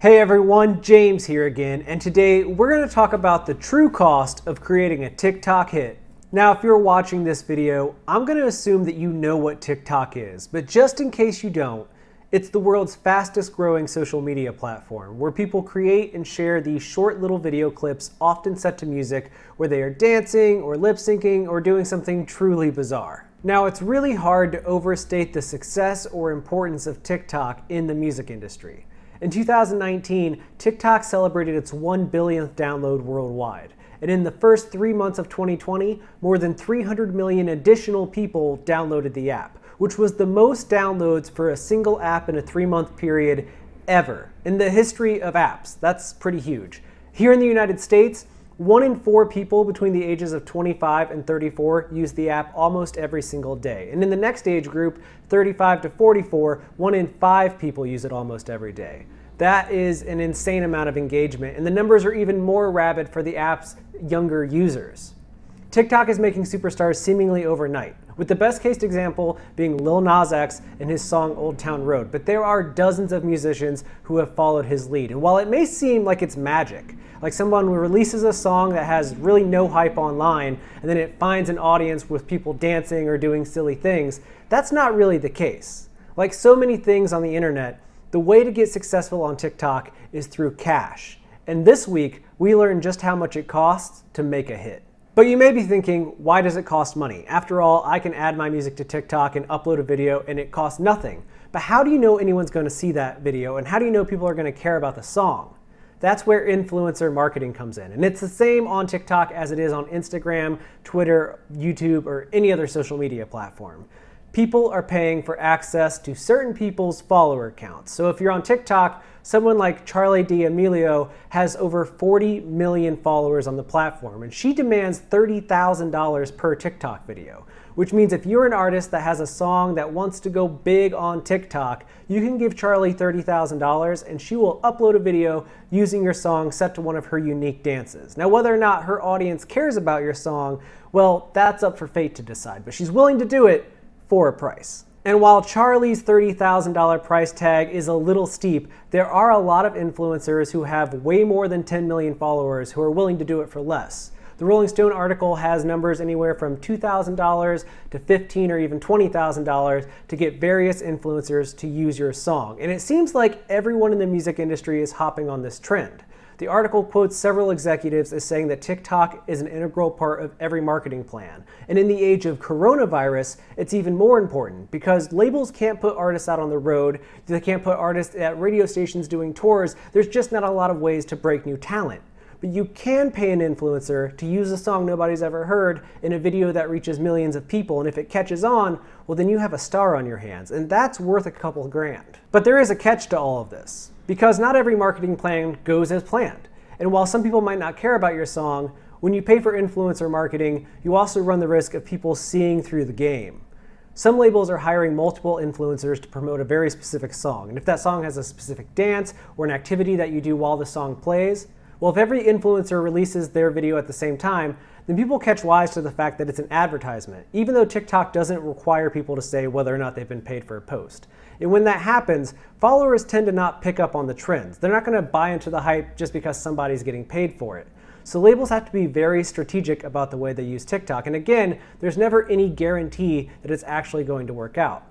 Hey everyone, James here again, and today we're going to talk about the true cost of creating a TikTok hit. Now, if you're watching this video, I'm going to assume that you know what TikTok is, but just in case you don't, it's the world's fastest growing social media platform where people create and share these short little video clips, often set to music, where they are dancing or lip syncing or doing something truly bizarre. Now, it's really hard to overstate the success or importance of TikTok in the music industry. In 2019, TikTok celebrated its 1 billionth download worldwide. And in the first three months of 2020, more than 300 million additional people downloaded the app, which was the most downloads for a single app in a three month period ever in the history of apps. That's pretty huge. Here in the United States, one in four people between the ages of 25 and 34 use the app almost every single day. And in the next age group, 35 to 44, one in five people use it almost every day. That is an insane amount of engagement, and the numbers are even more rabid for the app's younger users. TikTok is making superstars seemingly overnight, with the best case example being Lil Nas X and his song Old Town Road. But there are dozens of musicians who have followed his lead, and while it may seem like it's magic, like someone releases a song that has really no hype online, and then it finds an audience with people dancing or doing silly things. That's not really the case. Like so many things on the internet, the way to get successful on TikTok is through cash. And this week, we learned just how much it costs to make a hit. But you may be thinking, why does it cost money? After all, I can add my music to TikTok and upload a video and it costs nothing. But how do you know anyone's going to see that video and how do you know people are going to care about the song? That's where influencer marketing comes in. And it's the same on TikTok as it is on Instagram, Twitter, YouTube, or any other social media platform people are paying for access to certain people's follower counts. So if you're on TikTok, someone like Charlie D'Amelio has over 40 million followers on the platform, and she demands $30,000 per TikTok video. Which means if you're an artist that has a song that wants to go big on TikTok, you can give Charlie $30,000 and she will upload a video using your song set to one of her unique dances. Now, whether or not her audience cares about your song, well, that's up for fate to decide, but she's willing to do it for a price. And while Charlie's $30,000 price tag is a little steep, there are a lot of influencers who have way more than 10 million followers who are willing to do it for less. The Rolling Stone article has numbers anywhere from $2,000 to 15000 dollars or even $20,000 to get various influencers to use your song. And it seems like everyone in the music industry is hopping on this trend. The article quotes several executives as saying that TikTok is an integral part of every marketing plan. And in the age of coronavirus, it's even more important because labels can't put artists out on the road, they can't put artists at radio stations doing tours. There's just not a lot of ways to break new talent but you can pay an influencer to use a song nobody's ever heard in a video that reaches millions of people. And if it catches on, well then you have a star on your hands, and that's worth a couple grand. But there is a catch to all of this, because not every marketing plan goes as planned. And while some people might not care about your song, when you pay for influencer marketing, you also run the risk of people seeing through the game. Some labels are hiring multiple influencers to promote a very specific song. And if that song has a specific dance or an activity that you do while the song plays, well, if every influencer releases their video at the same time, then people catch lies to the fact that it's an advertisement, even though TikTok doesn't require people to say whether or not they've been paid for a post. And when that happens, followers tend to not pick up on the trends. They're not going to buy into the hype just because somebody's getting paid for it. So labels have to be very strategic about the way they use TikTok. And again, there's never any guarantee that it's actually going to work out.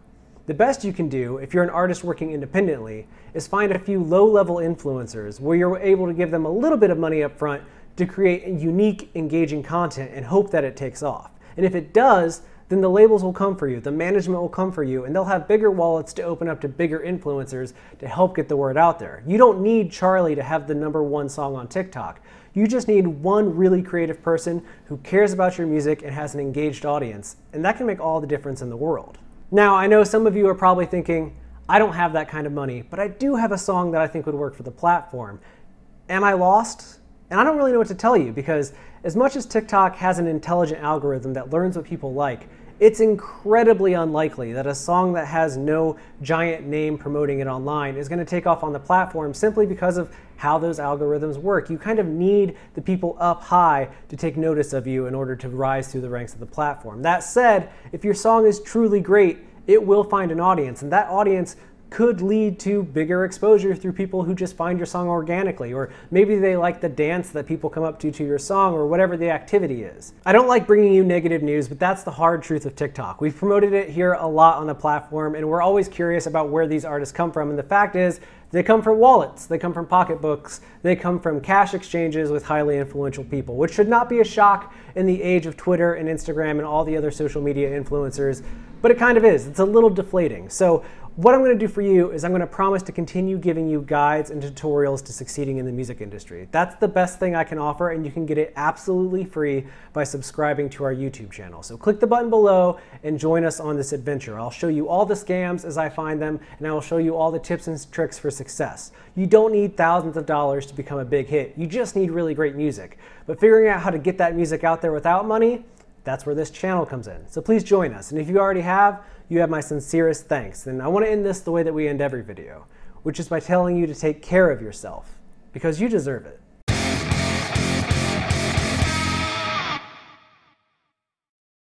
The best you can do, if you're an artist working independently, is find a few low level influencers where you're able to give them a little bit of money up front to create unique, engaging content and hope that it takes off. And if it does, then the labels will come for you, the management will come for you, and they'll have bigger wallets to open up to bigger influencers to help get the word out there. You don't need Charlie to have the number one song on TikTok. You just need one really creative person who cares about your music and has an engaged audience, and that can make all the difference in the world. Now, I know some of you are probably thinking, I don't have that kind of money, but I do have a song that I think would work for the platform. Am I lost? And I don't really know what to tell you because as much as TikTok has an intelligent algorithm that learns what people like, it's incredibly unlikely that a song that has no giant name promoting it online is going to take off on the platform simply because of how those algorithms work. You kind of need the people up high to take notice of you in order to rise through the ranks of the platform. That said, if your song is truly great, it will find an audience, and that audience could lead to bigger exposure through people who just find your song organically, or maybe they like the dance that people come up to to your song, or whatever the activity is. I don't like bringing you negative news, but that's the hard truth of TikTok. We've promoted it here a lot on the platform, and we're always curious about where these artists come from, and the fact is, they come from wallets, they come from pocketbooks, they come from cash exchanges with highly influential people, which should not be a shock in the age of Twitter and Instagram and all the other social media influencers, but it kind of is. It's a little deflating. So, what I'm going to do for you is I'm going to promise to continue giving you guides and tutorials to succeeding in the music industry. That's the best thing I can offer, and you can get it absolutely free by subscribing to our YouTube channel. So click the button below and join us on this adventure. I'll show you all the scams as I find them, and I will show you all the tips and tricks for success. You don't need thousands of dollars to become a big hit. You just need really great music. But figuring out how to get that music out there without money, that's where this channel comes in. So please join us. And if you already have, you have my sincerest thanks. And I want to end this the way that we end every video, which is by telling you to take care of yourself because you deserve it.